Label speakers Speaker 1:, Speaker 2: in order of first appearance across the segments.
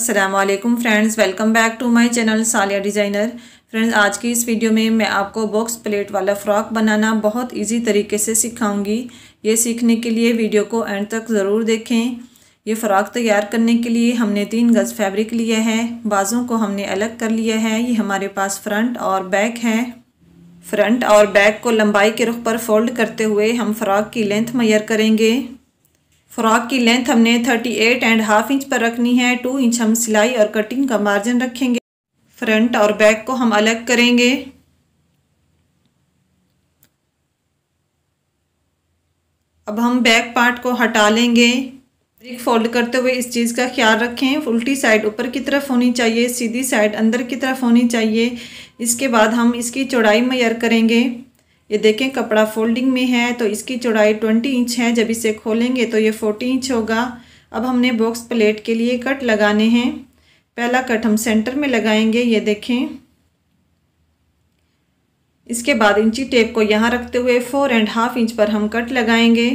Speaker 1: Aslam friends welcome back to my channel Saliya designer friends आज की इस वीडियो में मैं आपको बॉक्स प्लेट वाला फ़्रॉक बनाना बहुत इजी तरीके से सिखाऊंगी ये सीखने के लिए वीडियो को एंड तक ज़रूर देखें ये फ़्रॉक तैयार करने के लिए हमने तीन गज़ फैब्रिक लिया है बाज़ों को हमने अलग कर लिया है ये हमारे पास फ्रंट और बैक है फ्रंट और बैक को लंबाई के रुख पर फोल्ड करते हुए हम फ़्रॉक की लेंथ मैयर करेंगे फ्रॉक की लेंथ हमने thirty eight and half inch पर रखनी है टू इंच हम सिलाई और कटिंग का मार्जिन रखेंगे फ्रंट और बैक को हम अलग करेंगे अब हम बैक पार्ट को हटा लेंगे फैब्रिक फोल्ड करते हुए इस चीज़ का ख्याल रखें उल्टी साइड ऊपर की तरफ होनी चाहिए सीधी साइड अंदर की तरफ होनी चाहिए इसके बाद हम इसकी चौड़ाई मैयर करेंगे ये देखें कपड़ा फोल्डिंग में है तो इसकी चौड़ाई ट्वेंटी इंच है जब इसे खोलेंगे तो ये फोर्टी इंच होगा अब हमने बॉक्स प्लेट के लिए कट लगाने हैं पहला कट हम सेंटर में लगाएंगे ये देखें इसके बाद इंची टेप को यहाँ रखते हुए फोर एंड हाफ इंच पर हम कट लगाएंगे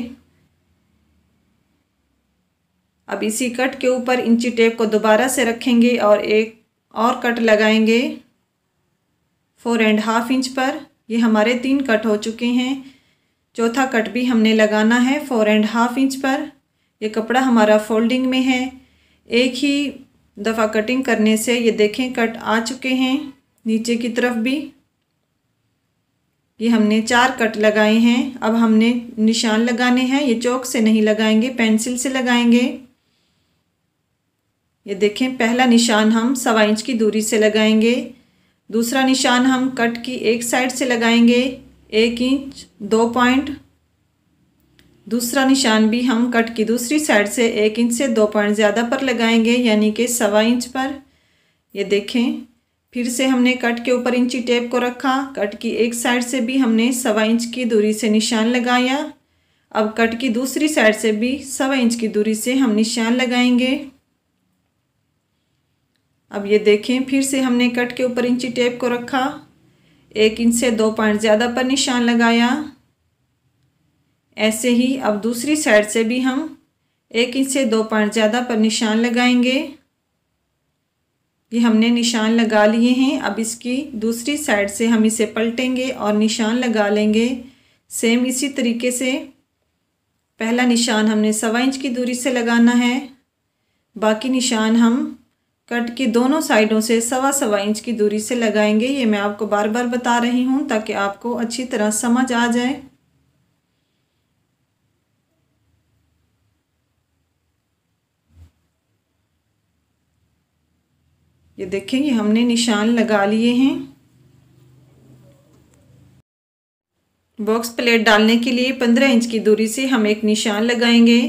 Speaker 1: अब इसी कट के ऊपर इंची टेप को दोबारा से रखेंगे और एक और कट लगाएंगे फोर एंड हाफ इंच पर ये हमारे तीन कट हो चुके हैं चौथा कट भी हमने लगाना है फोर एंड हाफ इंच पर ये कपड़ा हमारा फोल्डिंग में है एक ही दफ़ा कटिंग करने से ये देखें कट आ चुके हैं नीचे की तरफ भी ये हमने चार कट लगाए हैं अब हमने निशान लगाने हैं ये चौक से नहीं लगाएंगे पेंसिल से लगाएंगे ये देखें पहला निशान हम सवा इंच की दूरी से लगाएंगे दूसरा निशान हम कट की एक साइड से लगाएंगे एक इंच दो पॉइंट दूसरा निशान भी हम कट की दूसरी साइड से एक इंच से दो पॉइंट ज़्यादा पर लगाएंगे यानी कि सवा इंच पर ये देखें फिर से हमने कट के ऊपर इंची टेप को रखा कट की एक साइड से भी हमने सवा इंच की दूरी से निशान लगाया अब कट की दूसरी साइड से भी सवा इंच की दूरी से हम निशान लगाएंगे अब ये देखें फिर से हमने कट के ऊपर इंची टेप को रखा एक इंच से दो पॉइंट ज़्यादा पर निशान लगाया ऐसे ही अब दूसरी साइड से भी हम एक इंच से दो पॉइंट ज़्यादा पर निशान लगाएंगे ये हमने निशान लगा लिए हैं अब इसकी दूसरी साइड से हम इसे पलटेंगे और निशान लगा लेंगे सेम इसी तरीके से पहला निशान हमने सवा इंच की दूरी से लगाना है बाकी निशान हम कट की दोनों साइडों से सवा सवा इंच की दूरी से लगाएंगे ये मैं आपको बार बार बता रही हूँ ताकि आपको अच्छी तरह समझ आ जाए ये देखें ये हमने निशान लगा लिए हैं बॉक्स प्लेट डालने के लिए पंद्रह इंच की दूरी से हम एक निशान लगाएंगे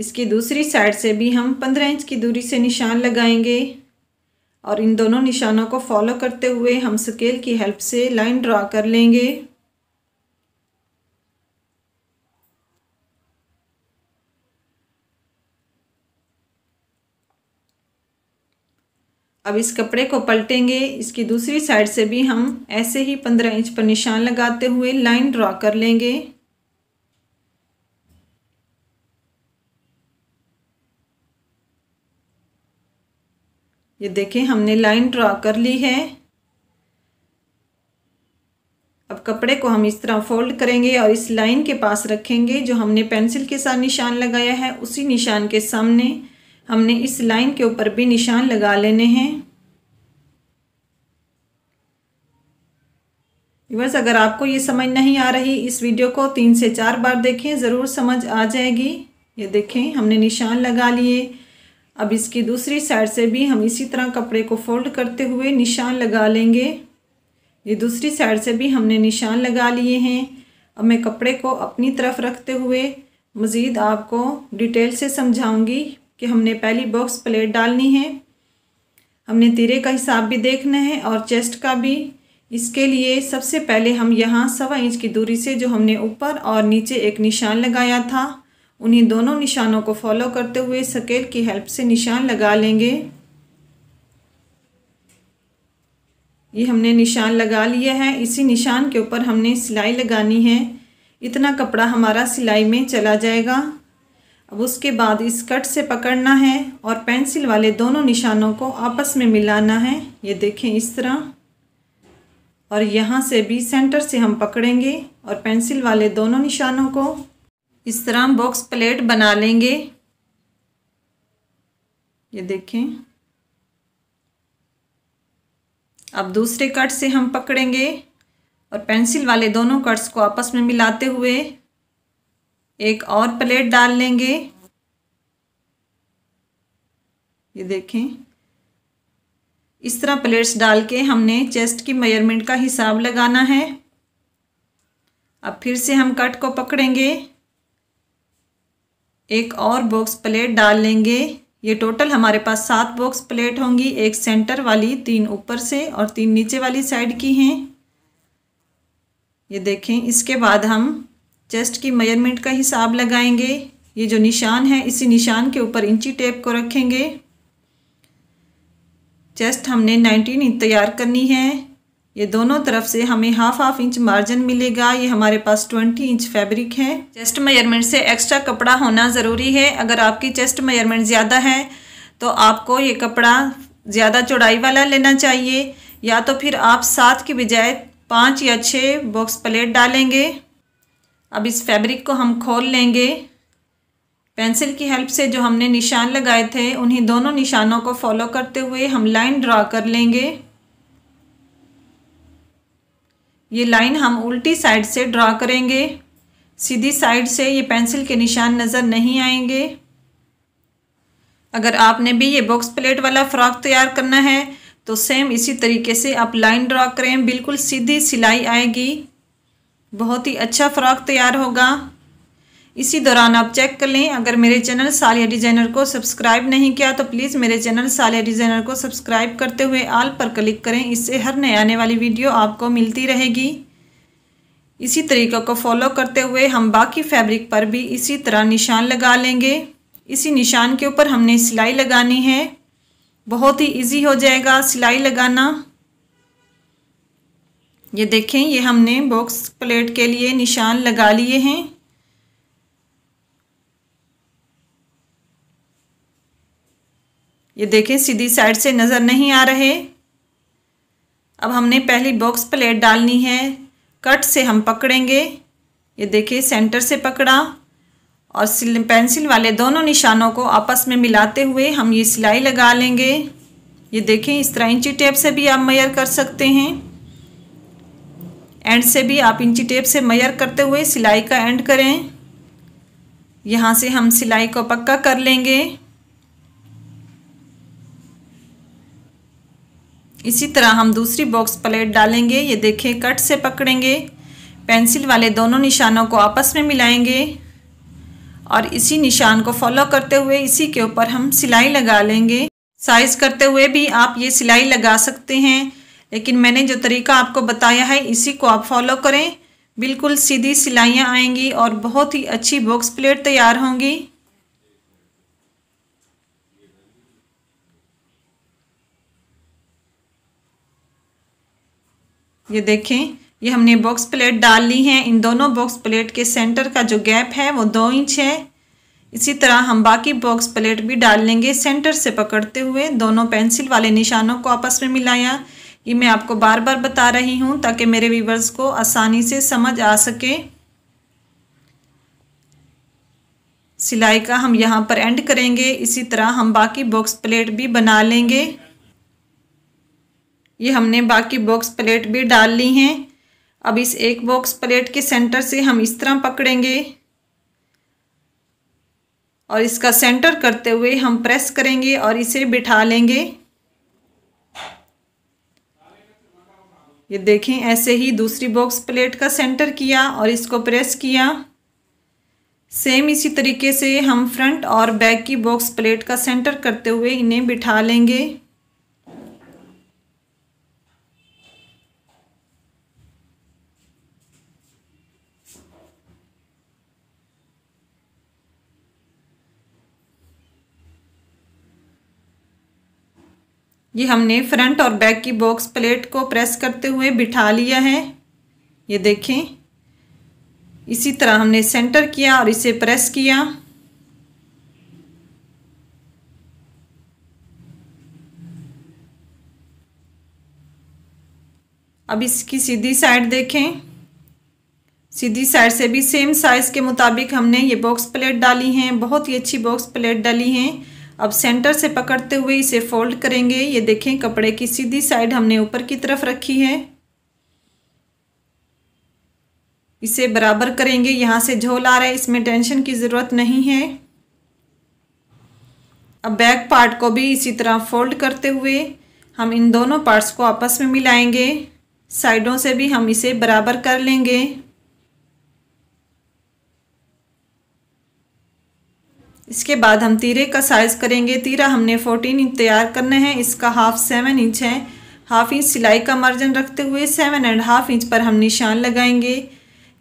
Speaker 1: इसकी दूसरी साइड से भी हम पंद्रह इंच की दूरी से निशान लगाएंगे और इन दोनों निशानों को फॉलो करते हुए हम स्केल की हेल्प से लाइन ड्रा कर लेंगे अब इस कपड़े को पलटेंगे इसकी दूसरी साइड से भी हम ऐसे ही पंद्रह इंच पर निशान लगाते हुए लाइन ड्रा कर लेंगे ये देखें हमने लाइन ड्रा कर ली है अब कपड़े को हम इस तरह फोल्ड करेंगे और इस लाइन के पास रखेंगे जो हमने पेंसिल के साथ निशान लगाया है उसी निशान के सामने हमने इस लाइन के ऊपर भी निशान लगा लेने हैं बस अगर आपको ये समझ नहीं आ रही इस वीडियो को तीन से चार बार देखें ज़रूर समझ आ जाएगी ये देखें हमने निशान लगा लिए अब इसकी दूसरी साइड से भी हम इसी तरह कपड़े को फोल्ड करते हुए निशान लगा लेंगे ये दूसरी साइड से भी हमने निशान लगा लिए हैं अब मैं कपड़े को अपनी तरफ रखते हुए मज़ीद आपको डिटेल से समझाऊंगी कि हमने पहली बॉक्स प्लेट डालनी है हमने तीरे का हिसाब भी देखना है और चेस्ट का भी इसके लिए सबसे पहले हम यहाँ सवा इंच की दूरी से जो हमने ऊपर और नीचे एक निशान लगाया था उन्हीं दोनों निशानों को फॉलो करते हुए सकेल की हेल्प से निशान लगा लेंगे ये हमने निशान लगा लिया है इसी निशान के ऊपर हमने सिलाई लगानी है इतना कपड़ा हमारा सिलाई में चला जाएगा अब उसके बाद इस कट से पकड़ना है और पेंसिल वाले दोनों निशानों को आपस में मिलाना है ये देखें इस तरह और यहाँ से भी सेंटर से हम पकड़ेंगे और पेंसिल वाले दोनों निशानों को इस तरह हम बॉक्स प्लेट बना लेंगे ये देखें अब दूसरे कट से हम पकड़ेंगे और पेंसिल वाले दोनों कट्स को आपस में मिलाते हुए एक और प्लेट डाल लेंगे ये देखें इस तरह प्लेट्स डाल के हमने चेस्ट की मेजरमेंट का हिसाब लगाना है अब फिर से हम कट को पकड़ेंगे एक और बॉक्स प्लेट डाल लेंगे ये टोटल हमारे पास सात बॉक्स प्लेट होंगी एक सेंटर वाली तीन ऊपर से और तीन नीचे वाली साइड की हैं ये देखें इसके बाद हम चेस्ट की मेजरमेंट का हिसाब लगाएंगे ये जो निशान है इसी निशान के ऊपर इंची टेप को रखेंगे चेस्ट हमने 19 इंच तैयार करनी है ये दोनों तरफ से हमें हाफ हाफ इंच मार्जिन मिलेगा ये हमारे पास ट्वेंटी इंच फैब्रिक है चेस्ट मेजरमेंट से एक्स्ट्रा कपड़ा होना ज़रूरी है अगर आपकी चेस्ट मेजरमेंट ज़्यादा है तो आपको ये कपड़ा ज़्यादा चौड़ाई वाला लेना चाहिए या तो फिर आप सात की बजाय पाँच या छः बॉक्स प्लेट डालेंगे अब इस फैब्रिक को हम खोल लेंगे पेंसिल की हेल्प से जो हमने निशान लगाए थे उन्हीं दोनों निशानों को फॉलो करते हुए हम लाइन ड्रा कर लेंगे ये लाइन हम उल्टी साइड से ड्रा करेंगे सीधी साइड से ये पेंसिल के निशान नज़र नहीं आएंगे अगर आपने भी ये बॉक्स प्लेट वाला फ्रॉक तैयार करना है तो सेम इसी तरीके से आप लाइन ड्रा करें बिल्कुल सीधी सिलाई आएगी बहुत ही अच्छा फ्रॉक तैयार होगा इसी दौरान आप चेक कर लें अगर मेरे चैनल सालिया डिज़ाइनर को सब्सक्राइब नहीं किया तो प्लीज़ मेरे चैनल सालिया डिज़ाइनर को सब्सक्राइब करते हुए आल पर क्लिक करें इससे हर नए आने वाली वीडियो आपको मिलती रहेगी इसी तरीक़े को फॉलो करते हुए हम बाकी फैब्रिक पर भी इसी तरह निशान लगा लेंगे इसी निशान के ऊपर हमने सिलाई लगानी है बहुत ही ईजी हो जाएगा सिलाई लगाना ये देखें ये हमने बॉक्स प्लेट के लिए निशान लगा लिए हैं ये देखें सीधी साइड से नज़र नहीं आ रहे अब हमने पहली बॉक्स प्लेट डालनी है कट से हम पकड़ेंगे ये देखिए सेंटर से पकड़ा और सिल पेंसिल वाले दोनों निशानों को आपस में मिलाते हुए हम ये सिलाई लगा लेंगे ये देखें इस तरह इंची टेप से भी आप मैयर कर सकते हैं एंड से भी आप इंची टेप से मयर करते हुए सिलाई का एंड करें यहाँ से हम सिलाई को पक्का कर लेंगे इसी तरह हम दूसरी बॉक्स प्लेट डालेंगे ये देखें कट से पकड़ेंगे पेंसिल वाले दोनों निशानों को आपस में मिलाएंगे और इसी निशान को फॉलो करते हुए इसी के ऊपर हम सिलाई लगा लेंगे साइज़ करते हुए भी आप ये सिलाई लगा सकते हैं लेकिन मैंने जो तरीका आपको बताया है इसी को आप फॉलो करें बिल्कुल सीधी सिलाइयाँ आएंगी और बहुत ही अच्छी बॉक्स प्लेट तैयार होंगी ये देखें ये हमने बॉक्स प्लेट डाल ली है इन दोनों बॉक्स प्लेट के सेंटर का जो गैप है वो दो इंच है इसी तरह हम बाकी बॉक्स प्लेट भी डाल लेंगे सेंटर से पकड़ते हुए दोनों पेंसिल वाले निशानों को आपस में मिलाया ये मैं आपको बार बार बता रही हूँ ताकि मेरे व्यूवर्स को आसानी से समझ आ सके सिलाई का हम यहाँ पर एंड करेंगे इसी तरह हम बाकी बॉक्स प्लेट भी बना लेंगे ये हमने बाकी बॉक्स प्लेट भी डाल ली हैं अब इस एक बॉक्स प्लेट के सेंटर से हम इस तरह पकड़ेंगे और इसका सेंटर करते हुए हम प्रेस करेंगे और इसे बिठा लेंगे ये देखें ऐसे ही दूसरी बॉक्स प्लेट का सेंटर किया और इसको प्रेस किया सेम इसी तरीके से हम फ्रंट और बैक की बॉक्स प्लेट का सेंटर करते हुए इन्हें बिठा लेंगे ये हमने फ्रंट और बैक की बॉक्स प्लेट को प्रेस करते हुए बिठा लिया है ये देखें इसी तरह हमने सेंटर किया और इसे प्रेस किया अब इसकी सीधी साइड देखें सीधी साइड से भी सेम साइज़ के मुताबिक हमने ये बॉक्स प्लेट डाली हैं बहुत ही अच्छी बॉक्स प्लेट डाली हैं अब सेंटर से पकड़ते हुए इसे फोल्ड करेंगे ये देखें कपड़े की सीधी साइड हमने ऊपर की तरफ रखी है इसे बराबर करेंगे यहाँ से झोल आ रहा है इसमें टेंशन की ज़रूरत नहीं है अब बैक पार्ट को भी इसी तरह फोल्ड करते हुए हम इन दोनों पार्ट्स को आपस में मिलाएंगे साइडों से भी हम इसे बराबर कर लेंगे इसके बाद हम तीरे का साइज़ करेंगे तीरा हमने फोर्टीन इंच तैयार करना है इसका हाफ सेवन इंच है हाफ इंच सिलाई का मार्जिन रखते हुए सेवन एंड हाफ इंच पर हम निशान लगाएंगे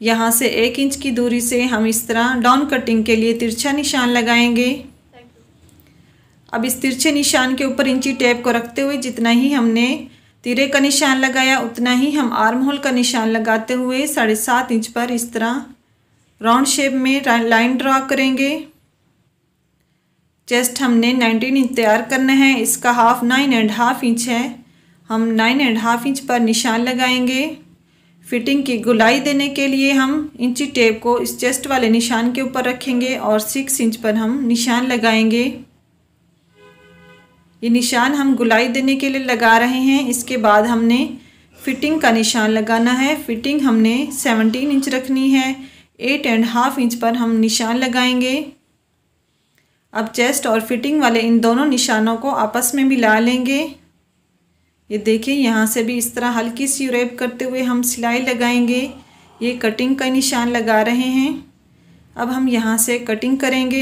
Speaker 1: यहाँ से एक इंच की दूरी से हम इस तरह डाउन कटिंग के लिए तिरछा निशान लगाएंगे अब इस तिरछे निशान के ऊपर इंची टेप को रखते हुए जितना ही हमने तिरे का निशान लगाया उतना ही हम आर्म होल का निशान लगाते हुए साढ़े सात इंच पर इस तरह राउंड शेप में लाइन ड्रा करेंगे चेस्ट हमने नाइनटीन इंच तैयार करना है इसका half nine and half inch है हम नाइन एंड हाफ इंच पर निशान लगाएंगे फिटिंग की गुलाई देने के लिए हम इंची टेप को इस चेस्ट वाले निशान के ऊपर रखेंगे और सिक्स इंच पर हम निशान लगाएंगे ये निशान हम गुलाई देने के लिए लगा रहे हैं इसके बाद हमने फिटिंग का निशान लगाना है फिटिंग हमने सेवनटीन इंच रखनी है एट एंड हाफ इंच पर हम निशान लगाएंगे अब चेस्ट और फिटिंग वाले इन दोनों निशानों को आपस में मिला लेंगे ये देखिए यहाँ से भी इस तरह हल्की सी रेप करते हुए हम सिलाई लगाएंगे ये कटिंग का निशान लगा रहे हैं अब हम यहाँ से कटिंग करेंगे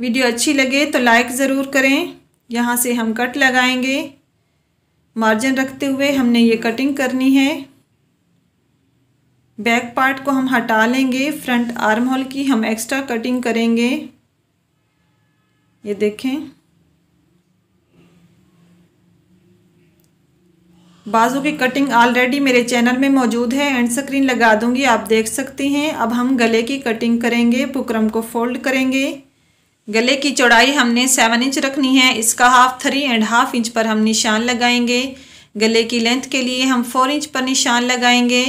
Speaker 1: वीडियो अच्छी लगे तो लाइक ज़रूर करें यहाँ से हम कट लगाएंगे मार्जिन रखते हुए हमने ये कटिंग करनी है बैक पार्ट को हम हटा लेंगे फ्रंट आर्म होल की हम एक्स्ट्रा कटिंग करेंगे ये देखें बाजू की कटिंग ऑलरेडी मेरे चैनल में मौजूद है एंड स्क्रीन लगा दूंगी आप देख सकती हैं अब हम गले की कटिंग करेंगे पुकरम को फोल्ड करेंगे गले की चौड़ाई हमने सेवन इंच रखनी है इसका half three and half inch पर हम निशान लगाएंगे गले की लेंथ के लिए हम फोर इंच पर निशान लगाएंगे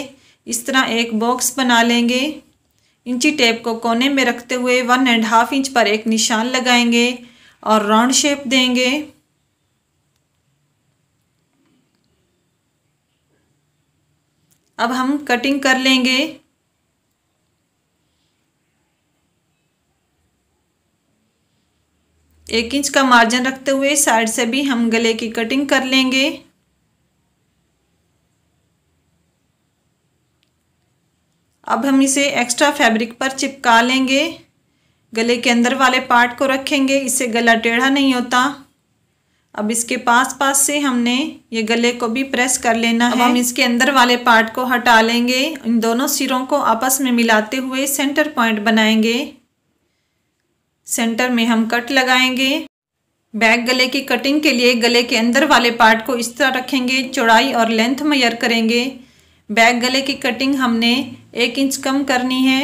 Speaker 1: इस तरह एक बॉक्स बना लेंगे इंची टेप को कोने में रखते हुए वन एंड हाफ इंच पर एक निशान लगाएंगे और राउंड शेप देंगे अब हम कटिंग कर लेंगे एक इंच का मार्जिन रखते हुए साइड से भी हम गले की कटिंग कर लेंगे अब हम इसे एक्स्ट्रा फैब्रिक पर चिपका लेंगे गले के अंदर वाले पार्ट को रखेंगे इससे गला टेढ़ा नहीं होता अब इसके पास पास से हमने ये गले को भी प्रेस कर लेना अब है हम इसके अंदर वाले पार्ट को हटा लेंगे इन दोनों सिरों को आपस में मिलाते हुए सेंटर पॉइंट बनाएंगे सेंटर में हम कट लगाएंगे बैक गले की कटिंग के लिए गले के अंदर वाले पार्ट को इस तरह रखेंगे चौड़ाई और लेंथ मैयर करेंगे बैक गले की कटिंग हमने एक इंच कम करनी है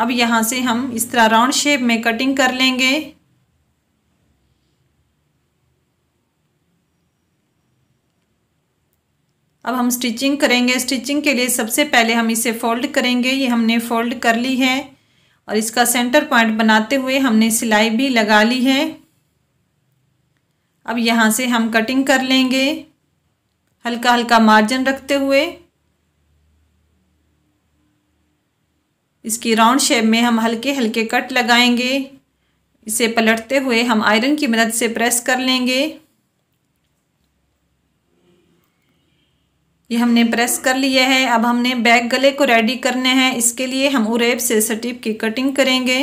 Speaker 1: अब यहाँ से हम इस तरह राउंड शेप में कटिंग कर लेंगे अब हम स्टिचिंग करेंगे स्टिचिंग के लिए सबसे पहले हम इसे फोल्ड करेंगे ये हमने फोल्ड कर ली है और इसका सेंटर पॉइंट बनाते हुए हमने सिलाई भी लगा ली है अब यहाँ से हम कटिंग कर लेंगे हल्का हल्का मार्जिन रखते हुए इसकी राउंड शेप में हम हल्के हल्के कट लगाएंगे इसे पलटते हुए हम आयरन की मदद से प्रेस कर लेंगे ये हमने प्रेस कर लिया है अब हमने बैक गले को रेडी करने हैं इसके लिए हम उरेब से सटीप की कटिंग करेंगे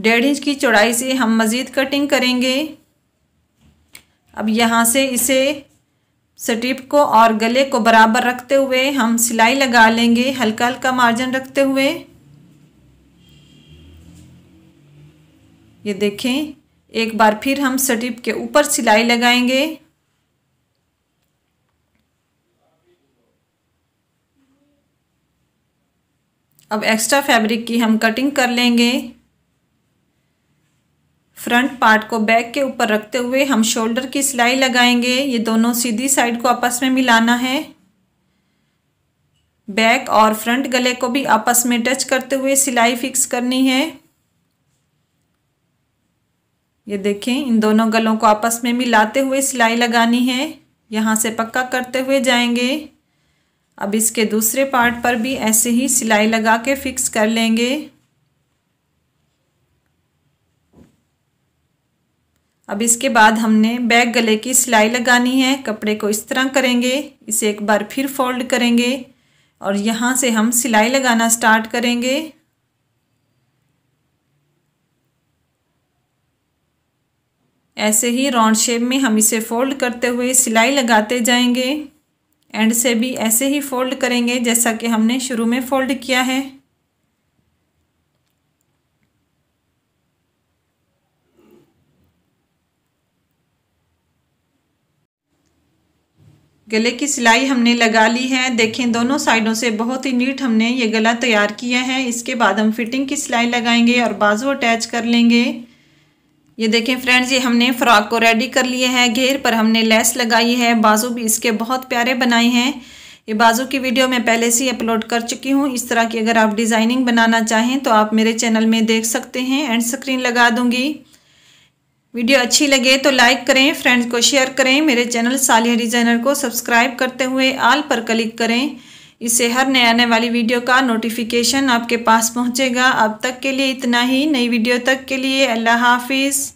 Speaker 1: डेढ़ इंच की चौड़ाई से हम मज़ीद कटिंग करेंगे अब यहाँ से इसे स्ट्रिप को और गले को बराबर रखते हुए हम सिलाई लगा लेंगे हल्का हल्का मार्जिन रखते हुए ये देखें एक बार फिर हम स्ट्रिप के ऊपर सिलाई लगाएंगे अब एक्स्ट्रा फैब्रिक की हम कटिंग कर लेंगे फ्रंट पार्ट को बैक के ऊपर रखते हुए हम शोल्डर की सिलाई लगाएंगे ये दोनों सीधी साइड को आपस में मिलाना है बैक और फ्रंट गले को भी आपस में टच करते हुए सिलाई फिक्स करनी है ये देखें इन दोनों गलों को आपस में मिलाते हुए सिलाई लगानी है यहाँ से पक्का करते हुए जाएंगे अब इसके दूसरे पार्ट पर भी ऐसे ही सिलाई लगा के फिक्स कर लेंगे अब इसके बाद हमने बैक गले की सिलाई लगानी है कपड़े को इस तरह करेंगे इसे एक बार फिर फोल्ड करेंगे और यहाँ से हम सिलाई लगाना स्टार्ट करेंगे ऐसे ही राउंड शेप में हम इसे फोल्ड करते हुए सिलाई लगाते जाएंगे एंड से भी ऐसे ही फोल्ड करेंगे जैसा कि हमने शुरू में फोल्ड किया है गले की सिलाई हमने लगा ली है देखें दोनों साइडों से बहुत ही नीट हमने ये गला तैयार किया है इसके बाद हम फिटिंग की सिलाई लगाएंगे और बाजू अटैच कर लेंगे ये देखें फ्रेंड्स ये हमने फ्रॉक को रेडी कर लिया है घेर पर हमने लेस लगाई है बाजू भी इसके बहुत प्यारे बनाए हैं ये बाजू की वीडियो मैं पहले से ही अपलोड कर चुकी हूँ इस तरह की अगर आप डिज़ाइनिंग बनाना चाहें तो आप मेरे चैनल में देख सकते हैं एंड स्क्रीन लगा दूँगी वीडियो अच्छी लगे तो लाइक करें फ्रेंड्स को शेयर करें मेरे चैनल सालिया डिजाइनर को सब्सक्राइब करते हुए आल पर क्लिक करें इससे हर नए आने वाली वीडियो का नोटिफिकेशन आपके पास पहुंचेगा अब तक के लिए इतना ही नई वीडियो तक के लिए अल्लाह हाफिज़